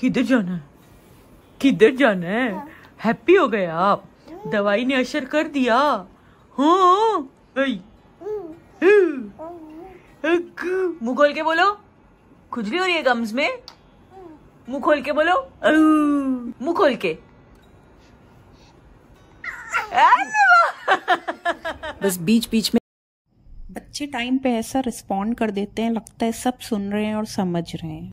किधर जाना है किधर जाना है हैप्पी हाँ। हो गए आप दवाई ने असर कर दिया हाँ। हम्म। हम्म। हम्म। मुंह खोल के बोलो खुजली हो रही है गम्स में मुंह खोल के बोलो मुंह खोल के बस बीच बीच में बच्चे टाइम पे ऐसा रिस्पॉन्ड कर देते हैं लगता है सब सुन रहे हैं और समझ रहे हैं